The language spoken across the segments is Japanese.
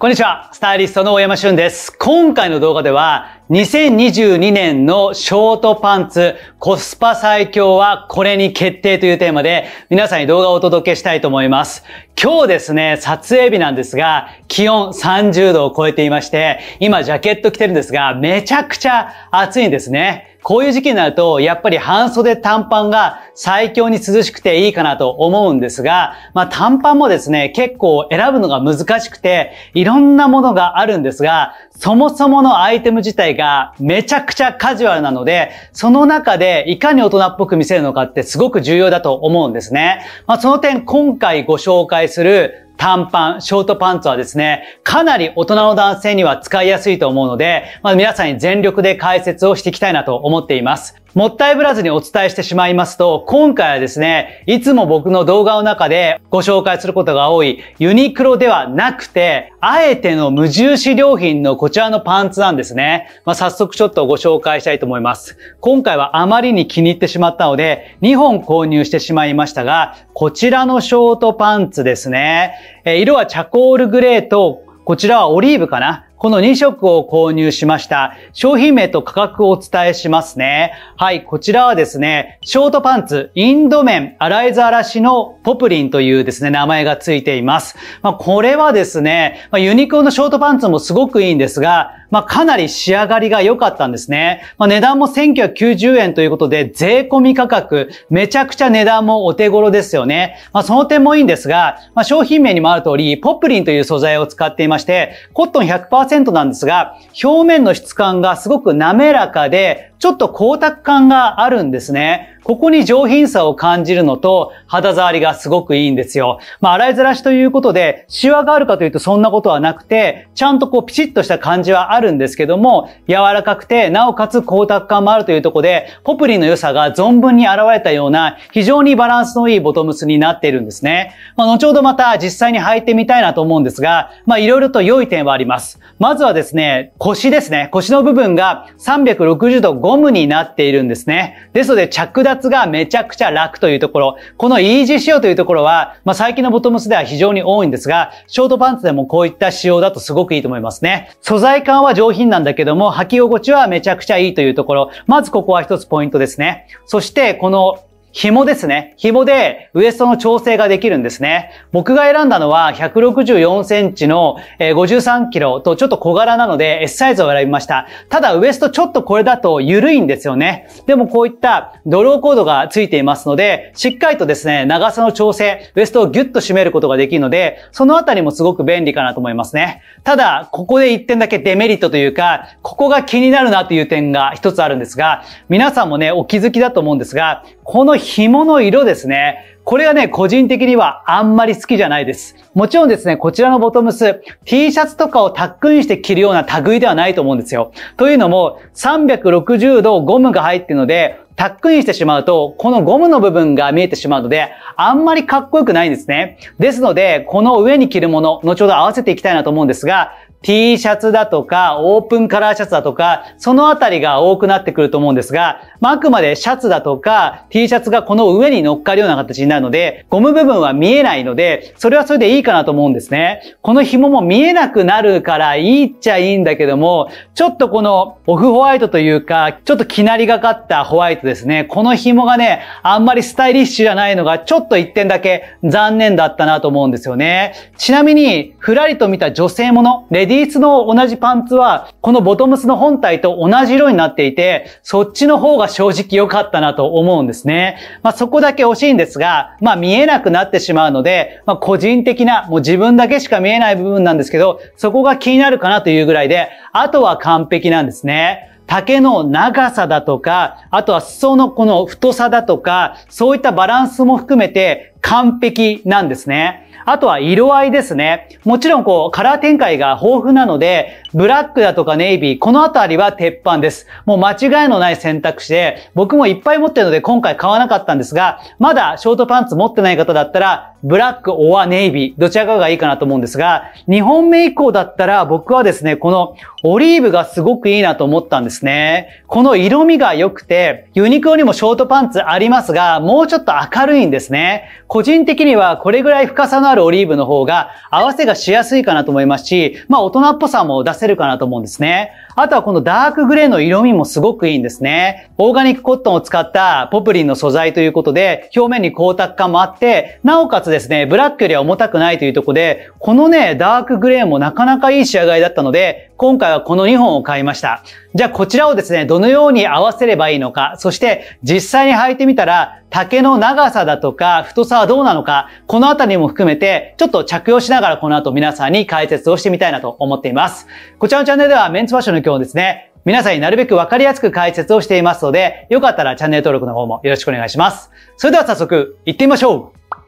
こんにちは、スタイリストの大山俊です。今回の動画では、2022年のショートパンツ、コスパ最強はこれに決定というテーマで、皆さんに動画をお届けしたいと思います。今日ですね、撮影日なんですが、気温30度を超えていまして、今ジャケット着てるんですが、めちゃくちゃ暑いんですね。こういう時期になると、やっぱり半袖短パンが最強に涼しくていいかなと思うんですが、まあ短パンもですね、結構選ぶのが難しくて、いろんなものがあるんですが、そもそものアイテム自体がめちゃくちゃカジュアルなので、その中でいかに大人っぽく見せるのかってすごく重要だと思うんですね。まあその点今回ご紹介する短パン、ショートパンツはですね、かなり大人の男性には使いやすいと思うので、まあ、皆さんに全力で解説をしていきたいなと思っています。もったいぶらずにお伝えしてしまいますと、今回はですね、いつも僕の動画の中でご紹介することが多いユニクロではなくて、あえての無印良品のこちらのパンツなんですね。まあ、早速ちょっとご紹介したいと思います。今回はあまりに気に入ってしまったので、2本購入してしまいましたが、こちらのショートパンツですね。え色はチャコールグレーと、こちらはオリーブかな。この2色を購入しました。商品名と価格をお伝えしますね。はい、こちらはですね、ショートパンツ、インド面、アライザーラシのポプリンというですね、名前がついています。まあ、これはですね、まあ、ユニクロのショートパンツもすごくいいんですが、まあ、かなり仕上がりが良かったんですね。まあ、値段も1990円ということで、税込み価格、めちゃくちゃ値段もお手頃ですよね。まあ、その点もいいんですが、まあ、商品名にもある通り、ポプリンという素材を使っていまして、コットン100%なんですが、表面の質感がすごく滑らかで、ちょっと光沢感があるんですね。ここに上品さを感じるのと、肌触りがすごくいいんですよ。まあ、洗いざらしということで、シワがあるかというとそんなことはなくて、ちゃんとこう、ピチッとした感じはあるんですけども、柔らかくて、なおかつ光沢感もあるというとこで、ポプリンの良さが存分に現れたような、非常にバランスのいいボトムスになっているんですね。まあ、後ほどまた実際に履いてみたいなと思うんですが、まあ、いろいろと良い点はあります。まずはですね、腰ですね。腰の部分が360度ゴムになっているんですね。ですので、着脱がめちゃくちゃ楽というところ、このイージー仕様というところは、まあ、最近のボトムスでは非常に多いんですが、ショートパンツでもこういった仕様だとすごくいいと思いますね。素材感は上品なんだけども、履き心地はめちゃくちゃいいというところ、まずここは一つポイントですね。そして、この紐ですね。紐でウエストの調整ができるんですね。僕が選んだのは164センチの53キロとちょっと小柄なので S サイズを選びました。ただウエストちょっとこれだと緩いんですよね。でもこういったドローコードがついていますので、しっかりとですね、長さの調整、ウエストをギュッと締めることができるので、そのあたりもすごく便利かなと思いますね。ただ、ここで1点だけデメリットというか、ここが気になるなという点が一つあるんですが、皆さんもね、お気づきだと思うんですが、この紐の色ですね。これがね、個人的にはあんまり好きじゃないです。もちろんですね、こちらのボトムス、T シャツとかをタックインして着るような類ではないと思うんですよ。というのも、360度ゴムが入ってるので、タックインしてしまうと、このゴムの部分が見えてしまうので、あんまりかっこよくないんですね。ですので、この上に着るもの、後ほど合わせていきたいなと思うんですが、T シャツだとか、オープンカラーシャツだとか、そのあたりが多くなってくると思うんですが、まあ、あくまでシャツだとか、T シャツがこの上に乗っかるような形になるので、ゴム部分は見えないので、それはそれでいいかなと思うんですね。この紐も見えなくなるからいいっちゃいいんだけども、ちょっとこのオフホワイトというか、ちょっときなりがかったホワイトですね。この紐がね、あんまりスタイリッシュじゃないのが、ちょっと1点だけ残念だったなと思うんですよね。ちなみに、ふらりと見た女性もの、レディースの同じパンツは、このボトムスの本体と同じ色になっていて、そっちの方が正直良かったなと思うんですね。まあ、そこだけ惜しいんですが、まあ、見えなくなってしまうので、まあ、個人的な、もう自分だけしか見えない部分なんですけど、そこが気になるかなというぐらいで、あとは完璧なんですね。竹の長さだとか、あとは裾のこの太さだとか、そういったバランスも含めて完璧なんですね。あとは色合いですね。もちろんこう、カラー展開が豊富なので、ブラックだとかネイビー、このあたりは鉄板です。もう間違いのない選択肢で、僕もいっぱい持ってるので今回買わなかったんですが、まだショートパンツ持ってない方だったら、ブラック、オア、ネイビー、どちらかがいいかなと思うんですが、2本目以降だったら僕はですね、このオリーブがすごくいいなと思ったんですね。この色味が良くて、ユニクロにもショートパンツありますが、もうちょっと明るいんですね。個人的にはこれぐらい深さのあるオリーブの方が合わせがしやすいかなと思いますし、まあ大人っぽさも出せるかなと思うんですね。あとはこのダークグレーの色味もすごくいいんですね。オーガニックコットンを使ったポプリンの素材ということで、表面に光沢感もあって、なおかつですね、ブラックよりは重たくないというとこで、このね、ダークグレーもなかなかいい仕上がりだったので、今回はこの2本を買いました。じゃあこちらをですね、どのように合わせればいいのか、そして実際に履いてみたら、竹の長さだとか太さはどうなのか、このあたりも含めて、ちょっと着用しながらこの後皆さんに解説をしてみたいなと思っています。こちらのチャンネルではメンツファッションの況をですね、皆さんになるべくわかりやすく解説をしていますので、よかったらチャンネル登録の方もよろしくお願いします。それでは早速、行ってみましょう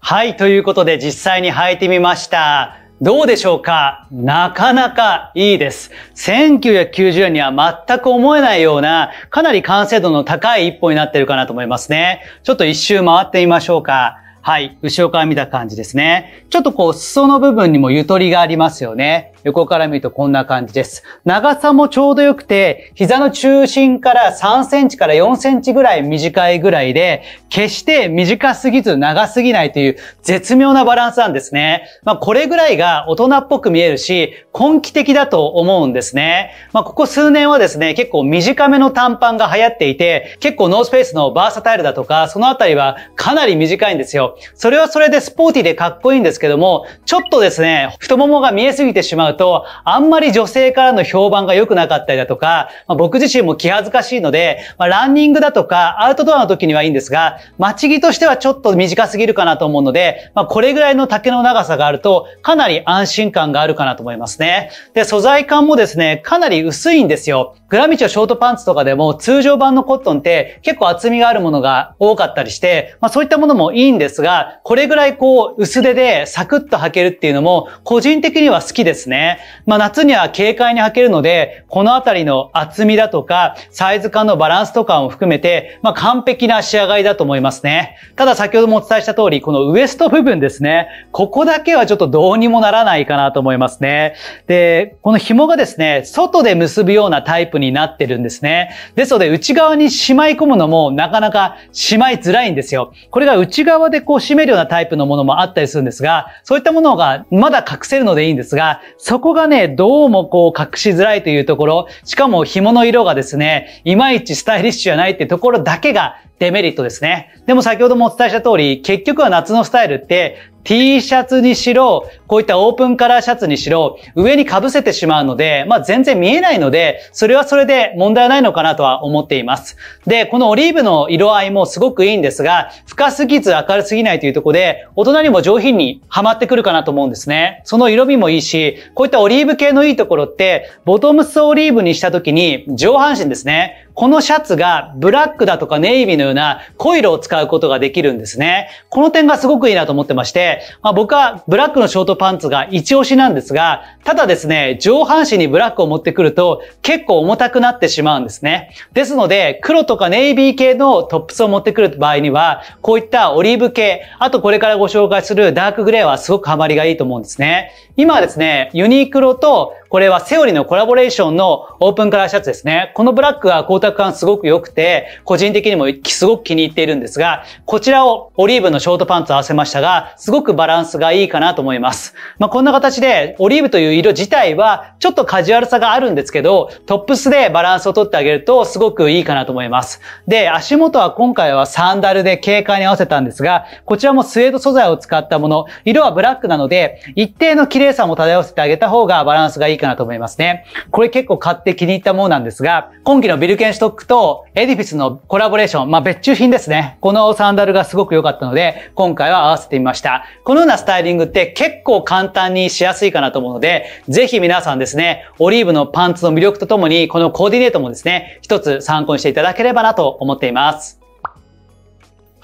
はい、ということで実際に履いてみました。どうでしょうかなかなかいいです。1990年には全く思えないような、かなり完成度の高い一歩になってるかなと思いますね。ちょっと一周回ってみましょうか。はい。後ろから見た感じですね。ちょっとこう、裾の部分にもゆとりがありますよね。横から見るとこんな感じです。長さもちょうど良くて、膝の中心から3センチから4センチぐらい短いぐらいで、決して短すぎず長すぎないという絶妙なバランスなんですね。まあ、これぐらいが大人っぽく見えるし、根気的だと思うんですね。まあ、ここ数年はですね、結構短めの短パンが流行っていて、結構ノースペースのバーサタイルだとか、そのあたりはかなり短いんですよ。それはそれでスポーティーでかっこいいんですけども、ちょっとですね、太ももが見えすぎてしまうと、あんまり女性からの評判が良くなかったりだとか、まあ、僕自身も気恥ずかしいので、まあ、ランニングだとか、アウトドアの時にはいいんですが、待ち着としてはちょっと短すぎるかなと思うので、まあ、これぐらいの丈の長さがあると、かなり安心感があるかなと思いますね。で、素材感もですね、かなり薄いんですよ。グラミチョショートパンツとかでも、通常版のコットンって結構厚みがあるものが多かったりして、まあ、そういったものもいいんですが、これぐらいこう、薄手でサクッと履けるっていうのも、個人的には好きですね。ね。まあ夏には軽快に履けるので、このあたりの厚みだとか、サイズ感のバランスとかも含めて、まあ完璧な仕上がりだと思いますね。ただ先ほどもお伝えした通り、このウエスト部分ですね。ここだけはちょっとどうにもならないかなと思いますね。で、この紐がですね、外で結ぶようなタイプになってるんですね。ですので内側にしまい込むのもなかなかしまいづらいんですよ。これが内側でこう締めるようなタイプのものもあったりするんですが、そういったものがまだ隠せるのでいいんですが、そこがね、どうもこう隠しづらいというところ、しかも紐の色がですね、いまいちスタイリッシュじゃないってところだけがデメリットですね。でも先ほどもお伝えした通り、結局は夏のスタイルって T シャツにしろ、こういったオープンカラーシャツにしろ、上に被せてしまうので、まあ全然見えないので、それはそれで問題ないのかなとは思っています。で、このオリーブの色合いもすごくいいんですが、深すぎず明るすぎないというとこで、大人にも上品にはまってくるかなと思うんですね。その色味もいいし、こういったオリーブ系のいいところって、ボトムスオリーブにした時に、上半身ですね。このシャツがブラックだとかネイビーのようなコイルを使うことができるんですね。この点がすごくいいなと思ってまして、まあ、僕はブラックのショートパンツが一押しなんですが、ただですね、上半身にブラックを持ってくると結構重たくなってしまうんですね。ですので、黒とかネイビー系のトップスを持ってくる場合には、こういったオリーブ系、あとこれからご紹介するダークグレーはすごくハマりがいいと思うんですね。今はですね、ユニクロとこれはセオリーのコラボレーションのオープンカラーシャツですね。このブラックは光沢感すごく良くて、個人的にもすごく気に入っているんですが、こちらをオリーブのショートパンツ合わせましたが、すごくバランスがいいかなと思います。まあ、こんな形で、オリーブという色自体はちょっとカジュアルさがあるんですけど、トップスでバランスをとってあげるとすごくいいかなと思います。で、足元は今回はサンダルで軽快に合わせたんですが、こちらもスウェード素材を使ったもの、色はブラックなので、一定の綺麗さも漂わせてあげた方がバランスがいいかなと思いますね。これ結構買って気に入ったものなんですが、今期のビルケンシュトックとエディフィスのコラボレーション、まあ、別注品ですね。このサンダルがすごく良かったので、今回は合わせてみました。このようなスタイリングって結構簡単にしやすいかなと思うので、ぜひ皆さんですね、オリーブのパンツの魅力とともに、このコーディネートもですね、一つ参考にしていただければなと思っています。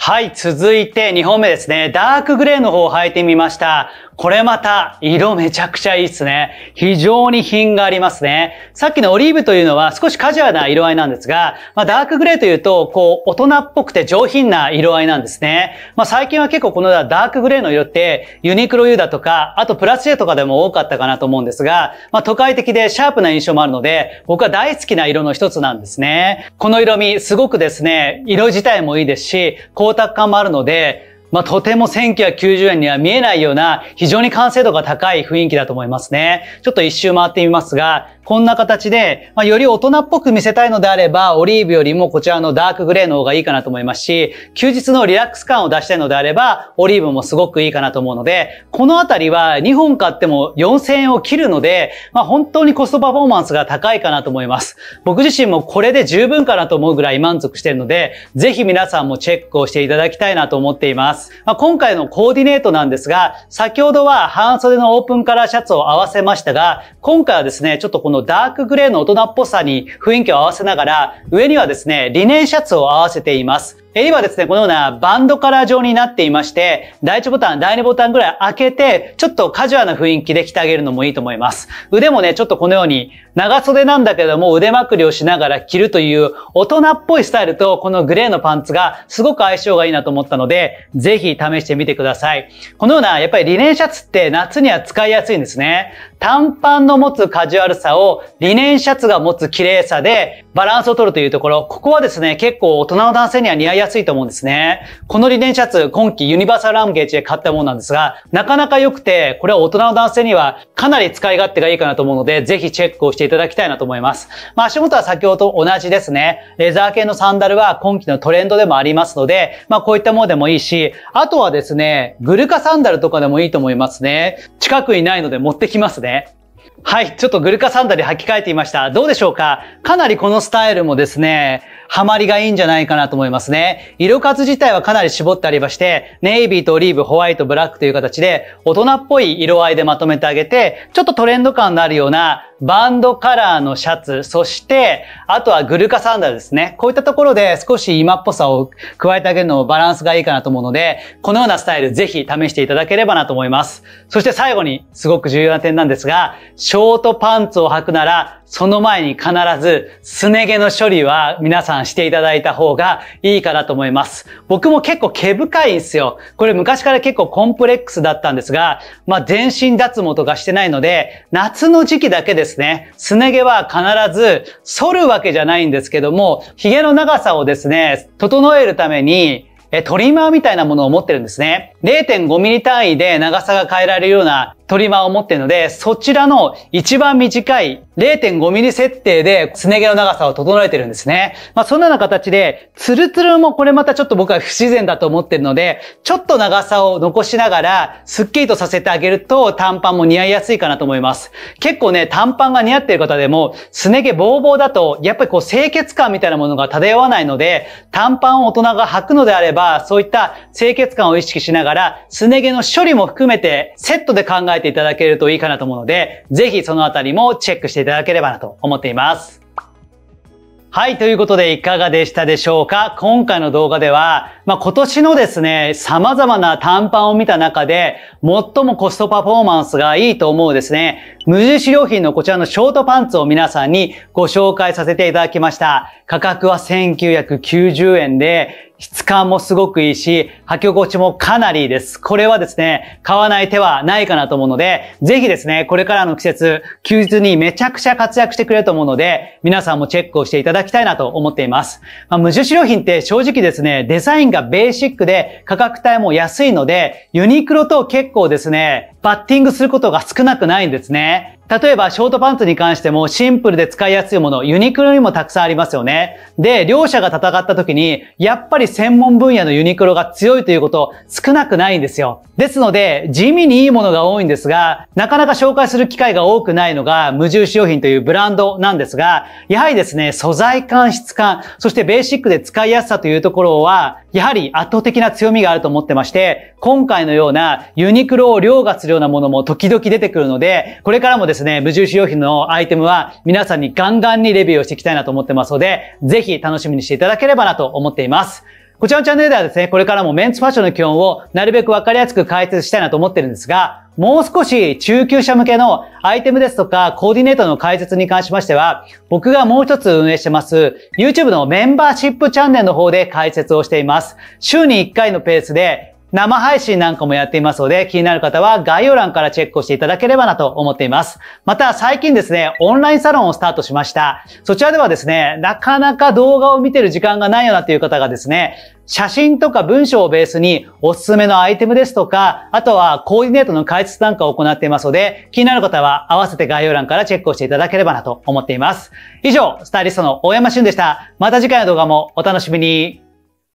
はい、続いて2本目ですね。ダークグレーの方を履いてみました。これまた色めちゃくちゃいいですね。非常に品がありますね。さっきのオリーブというのは少しカジュアルな色合いなんですが、まあ、ダークグレーというと、こう、大人っぽくて上品な色合いなんですね。まあ、最近は結構このダークグレーの色って、ユニクロ U だとか、あとプラス J とかでも多かったかなと思うんですが、まあ、都会的でシャープな印象もあるので、僕は大好きな色の一つなんですね。この色味、すごくですね、色自体もいいですし、こう光沢感もあるので、まあ、とても1990円には見えないような非常に完成度が高い雰囲気だと思いますね。ちょっと一周回ってみますが、こんな形で、まあ、より大人っぽく見せたいのであれば、オリーブよりもこちらのダークグレーの方がいいかなと思いますし、休日のリラックス感を出したいのであれば、オリーブもすごくいいかなと思うので、このあたりは2本買っても4000円を切るので、まあ、本当にコストパフォーマンスが高いかなと思います。僕自身もこれで十分かなと思うぐらい満足してるので、ぜひ皆さんもチェックをしていただきたいなと思っています。まあ、今回のコーディネートなんですが、先ほどは半袖のオープンカラーシャツを合わせましたが、今回はですね、ちょっとこののダークグレーの大人っぽさに雰囲気を合わせながら、上にはですね、リネンシャツを合わせています。え今ですね、このようなバンドカラー状になっていまして、第1ボタン、第2ボタンぐらい開けて、ちょっとカジュアルな雰囲気で着てあげるのもいいと思います。腕もね、ちょっとこのように、長袖なんだけども腕まくりをしながら着るという大人っぽいスタイルと、このグレーのパンツがすごく相性がいいなと思ったので、ぜひ試してみてください。このような、やっぱりリネンシャツって夏には使いやすいんですね。短パンの持つカジュアルさを、リネンシャツが持つ綺麗さで、バランスを取るというところ、ここはですね、結構大人の男性には似合いやすい安いと思うんですね。このリネンシャツ、今季ユニバーサルランゲージで買ったものなんですが、なかなか良くて、これは大人の男性にはかなり使い勝手がいいかなと思うので、ぜひチェックをしていただきたいなと思います。まあ、足元は先ほどと同じですね。レザー系のサンダルは今季のトレンドでもありますので、まあ、こういったものでもいいし、あとはですね、グルカサンダルとかでもいいと思いますね。近くにないので持ってきますね。はい。ちょっとグルカサンダル履き替えていました。どうでしょうかかなりこのスタイルもですね、ハマりがいいんじゃないかなと思いますね。色数自体はかなり絞ってありまして、ネイビーとオリーブ、ホワイト、ブラックという形で、大人っぽい色合いでまとめてあげて、ちょっとトレンド感のあるような、バンドカラーのシャツ、そして、あとはグルカサンダーですね。こういったところで少し今っぽさを加えてあげるのもバランスがいいかなと思うので、このようなスタイルぜひ試していただければなと思います。そして最後にすごく重要な点なんですが、ショートパンツを履くならその前に必ず、すね毛の処理は皆さんしていただいた方がいいかなと思います。僕も結構毛深いんですよ。これ昔から結構コンプレックスだったんですが、まあ、全身脱毛とかしてないので、夏の時期だけですね、すね毛は必ず剃るわけじゃないんですけども、髭の長さをですね、整えるために、え、トリマーみたいなものを持ってるんですね。0.5ミリ単位で長さが変えられるようなトリマーを持っているので、そちらの一番短い0.5ミリ設定で、すね毛の長さを整えてるんですね。まあ、そんなような形で、ツルツルもこれまたちょっと僕は不自然だと思ってるので、ちょっと長さを残しながら、スッキリとさせてあげると、短パンも似合いやすいかなと思います。結構ね、短パンが似合ってる方でも、すね毛ボーボーだと、やっぱりこう清潔感みたいなものが漂わないので、短パンを大人が履くのであれば、そういった清潔感を意識しながら、すね毛の処理も含めて、セットで考ええていただけるといいかなと思うので、ぜひそのあたりもチェックしていただければなと思っています。はい、ということでいかがでしたでしょうか今回の動画では、まあ、今年のですね、様々な短パンを見た中で、最もコストパフォーマンスがいいと思うですね、無印良品のこちらのショートパンツを皆さんにご紹介させていただきました。価格は1990円で、質感もすごくいいし、履き心地もかなりいいです。これはですね、買わない手はないかなと思うので、ぜひですね、これからの季節、休日にめちゃくちゃ活躍してくれると思うので、皆さんもチェックをしていただきたいなと思っています。まあ、無印良品って正直ですね、デザインがベーシックで価格帯も安いので、ユニクロと結構ですね、バッティングすることが少なくないんですね。例えば、ショートパンツに関してもシンプルで使いやすいもの、ユニクロにもたくさんありますよね。で、両者が戦った時に、やっぱり専門分野のユニクロが強いということ少なくないんですよ。ですので、地味にいいものが多いんですが、なかなか紹介する機会が多くないのが、無印良品というブランドなんですが、やはりですね、素材感、質感、そしてベーシックで使いやすさというところは、やはり圧倒的な強みがあると思ってまして、今回のようなユニクロを凌駕するようなものも時々出てくるので、これからもですね、無印良品のアイテムは皆さんにガンガンにレビューをしていきたいなと思ってますので、ぜひ楽しみにしていただければなと思っています。こちらのチャンネルではですね、これからもメンツファッションの基本をなるべくわかりやすく解説したいなと思ってるんですが、もう少し中級者向けのアイテムですとか、コーディネートの解説に関しましては、僕がもう一つ運営してます、YouTube のメンバーシップチャンネルの方で解説をしています。週に1回のペースで、生配信なんかもやっていますので、気になる方は概要欄からチェックをしていただければなと思っています。また最近ですね、オンラインサロンをスタートしました。そちらではですね、なかなか動画を見てる時間がないよなっていう方がですね、写真とか文章をベースにおすすめのアイテムですとか、あとはコーディネートの解説なんかを行っていますので、気になる方は合わせて概要欄からチェックをしていただければなと思っています。以上、スタイリストの大山俊でした。また次回の動画もお楽しみに。